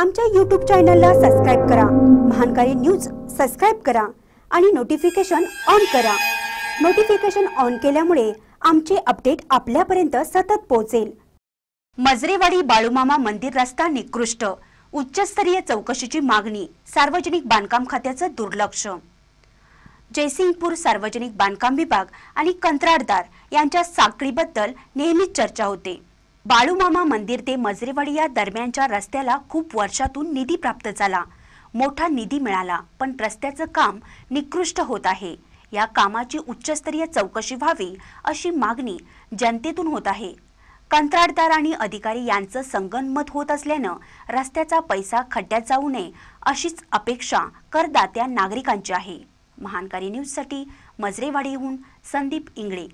आमच्या यूट्यूब चॅनलला सबस्क्राईब करा महानकारी न्यूज सबस्क्राईब करा आणि नोटिफिकेशन ऑन करा नोटिफिकेशन ऑन केल्यामुळे आमचे अपडेट आपल्यापर्यंत सतत पोहोचेल मजरेवाडी बाळूमामा मंदिर रस्ता निकृष्ट उच्चस्तरीय चौकशीची मागणी सार्वजनिक बांधकाम खात्याचं दुर्लक्ष जयसिंगपूर सार्वजनिक बांधकाम विभाग आणि कंत्राटदार यांच्या साखळीबद्दल नेहमीच चर्चा होते बाळूमामा मंदिर ते मजरेवाडी या दरम्यानच्या रस्त्याला खूप वर्षातून निधी प्राप्त झाला मोठा निधी मिळाला पण रस्त्याचं काम निकृष्ट होत आहे या कामाची उच्चस्तरीय चौकशी व्हावी अशी मागणी जनतेतून होत आहे कंत्राटदार आणि अधिकारी यांचं संगनमत होत असल्यानं रस्त्याचा पैसा खड्ड्यात जाऊ नये अशीच अपेक्षा करदात्या नागरिकांची आहे महानकारी न्यूजसाठी मजरेवाडीहून संदीप इंगळे